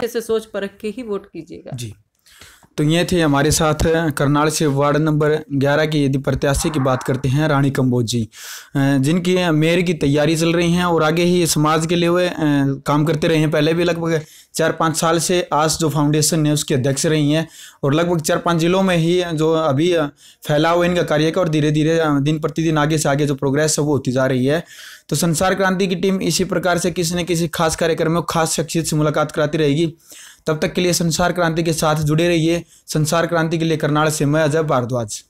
अच्छे से सोच परख के ही वोट कीजिएगा जी तो ये थे हमारे साथ करनाल से वार्ड नंबर 11 के यदि प्रत्याशी की बात करते हैं रानी कम्बोज जी जिनकी मेयर की तैयारी चल रही है और आगे ही समाज के लिए वे काम करते रहे हैं पहले भी लगभग चार पाँच साल से आज जो फाउंडेशन है उसके अध्यक्ष रही हैं और लगभग चार पाँच जिलों में ही जो अभी फैला हुआ इनका कार्य का और धीरे धीरे दिन प्रतिदिन आगे से आगे जो प्रोग्रेस है वो होती जा रही है तो संसार क्रांति की टीम इसी प्रकार से किसी न किसी खास कार्यक्रम में खास शख्सियत से मुलाकात कराती रहेगी तब तक के लिए संसार क्रांति के साथ जुड़े रहिए संसार क्रांति के लिए करनाल से मैं अजय भारद्वाज